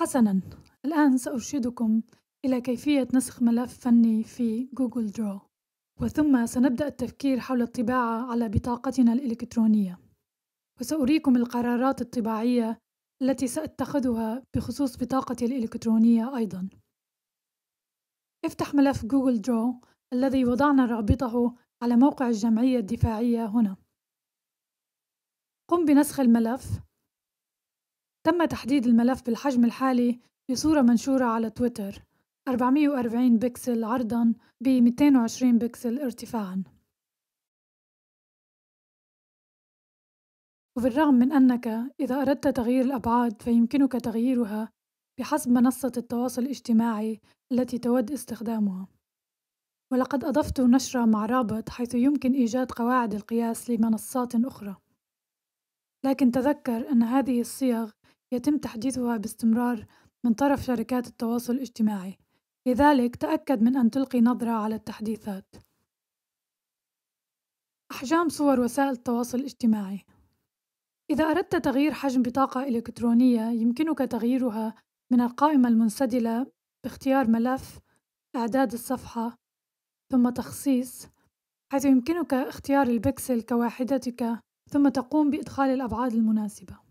حسنًا، الآن سأرشدكم إلى كيفية نسخ ملف فني في جوجل درو وثم سنبدأ التفكير حول الطباعة على بطاقتنا الإلكترونية، وسأريكم القرارات الطباعية التي سأتخذها بخصوص بطاقتي الإلكترونية أيضًا. افتح ملف جوجل درو الذي وضعنا رابطه على موقع الجمعية الدفاعية هنا. قم بنسخ الملف تم تحديد الملف بالحجم الحالي في صورة منشورة على تويتر 440 بكسل عرضا ب 220 بكسل ارتفاعا وبالرغم من أنك إذا أردت تغيير الأبعاد فيمكنك تغييرها بحسب منصة التواصل الاجتماعي التي تود استخدامها ولقد أضفت نشرة مع رابط حيث يمكن إيجاد قواعد القياس لمنصات أخرى لكن تذكر أن هذه الصيغ يتم تحديثها باستمرار من طرف شركات التواصل الاجتماعي لذلك تأكد من أن تلقي نظرة على التحديثات أحجام صور وسائل التواصل الاجتماعي إذا أردت تغيير حجم بطاقة إلكترونية يمكنك تغييرها من القائمة المنسدلة باختيار ملف إعداد الصفحة ثم تخصيص حيث يمكنك اختيار البكسل كواحدتك ثم تقوم بإدخال الأبعاد المناسبة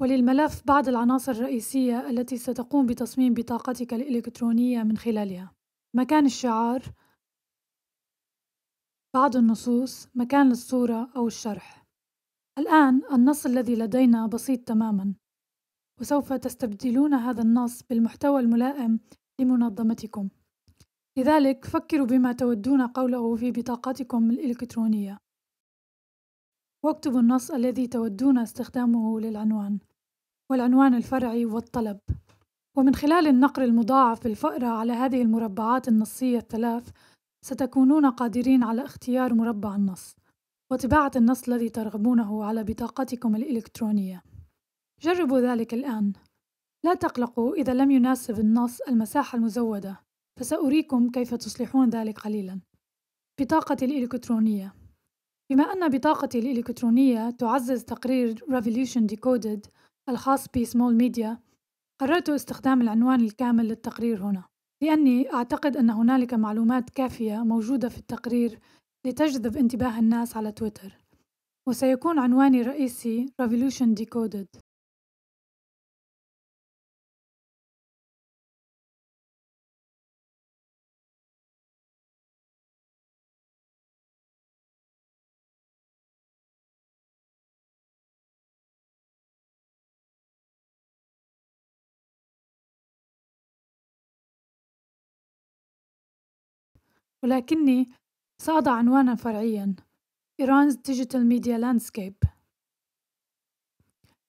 وللملف بعض العناصر الرئيسية التي ستقوم بتصميم بطاقتك الإلكترونية من خلالها مكان الشعار بعض النصوص مكان للصورة أو الشرح الآن النص الذي لدينا بسيط تماما وسوف تستبدلون هذا النص بالمحتوى الملائم لمنظمتكم لذلك فكروا بما تودون قوله في بطاقتكم الإلكترونية واكتبوا النص الذي تودون استخدامه للعنوان والعنوان الفرعي والطلب ومن خلال النقر المضاعف بالفأرة على هذه المربعات النصية الثلاث ستكونون قادرين على اختيار مربع النص وطباعة النص الذي ترغبونه على بطاقتكم الإلكترونية جربوا ذلك الآن لا تقلقوا إذا لم يناسب النص المساحة المزودة فسأريكم كيف تصلحون ذلك قليلا بطاقتي الإلكترونية بما أن بطاقتي الإلكترونية تعزز تقرير Revolution Decoded الخاص بـ Small Media، قررت استخدام العنوان الكامل للتقرير هنا، لأني أعتقد أن هنالك معلومات كافية موجودة في التقرير لتجذب انتباه الناس على تويتر، وسيكون عنواني الرئيسي Revolution Decoded. ولكني صاد عنوانا فرعيا Iran's Digital Media Landscape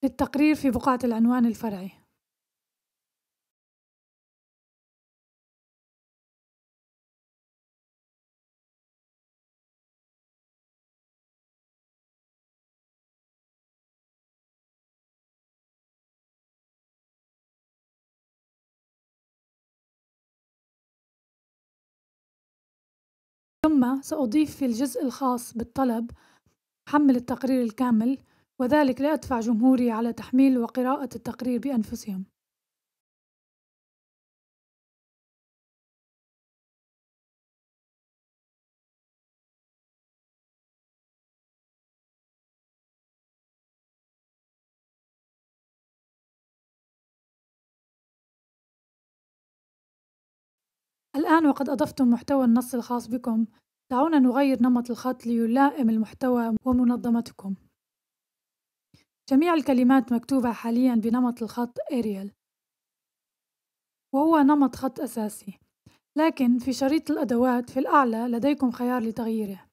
للتقرير في بقعة العنوان الفرعي ثم سأضيف في الجزء الخاص بالطلب حمل التقرير الكامل وذلك لأدفع جمهوري على تحميل وقراءة التقرير بأنفسهم الآن وقد أضفتم محتوى النص الخاص بكم، دعونا نغير نمط الخط ليلائم المحتوى ومنظمتكم. جميع الكلمات مكتوبة حاليًا بنمط الخط Arial وهو نمط خط أساسي، لكن في شريط الأدوات في الأعلى لديكم خيار لتغييره،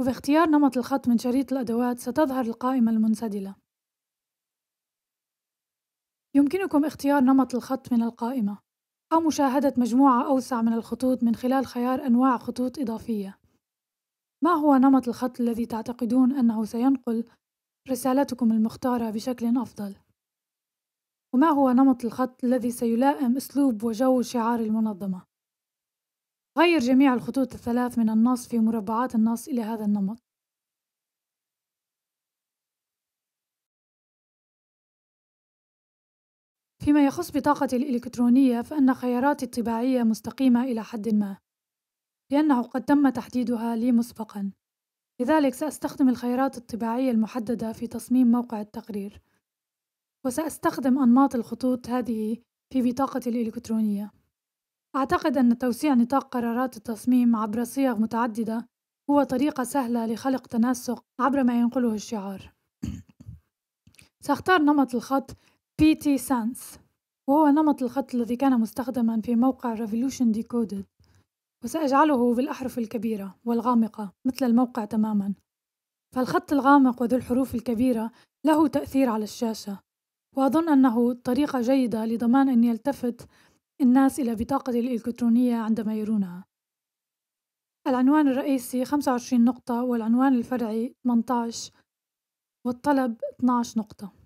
وباختيار نمط الخط من شريط الأدوات ستظهر القائمة المنسدلة. يمكنكم اختيار نمط الخط من القائمة. أو مشاهدة مجموعة أوسع من الخطوط من خلال خيار أنواع خطوط إضافية. ما هو نمط الخط الذي تعتقدون أنه سينقل رسالتكم المختارة بشكل أفضل؟ وما هو نمط الخط الذي سيلائم أسلوب وجو شعار المنظمة؟ غير جميع الخطوط الثلاث من النص في مربعات النص إلى هذا النمط فيما يخص بطاقة الإلكترونية فإن خياراتي الطباعية مستقيمة إلى حد ما، لأنه قد تم تحديدها لي مسبقًا، لذلك سأستخدم الخيارات الطباعية المحددة في تصميم موقع التقرير، وسأستخدم أنماط الخطوط هذه في بطاقتي الإلكترونية. أعتقد أن توسيع نطاق قرارات التصميم عبر صيغ متعددة هو طريقة سهلة لخلق تناسق عبر ما ينقله الشعار. سأختار نمط الخط بي سانس وهو نمط الخط الذي كان مستخدما في موقع Revolution Decoded وسأجعله بالأحرف الكبيرة والغامقة مثل الموقع تماما فالخط الغامق وذو الحروف الكبيرة له تأثير على الشاشة وأظن أنه طريقة جيدة لضمان أن يلتفت الناس إلى بطاقتي الإلكترونية عندما يرونها العنوان الرئيسي 25 نقطة والعنوان الفرعي 18 والطلب 12 نقطة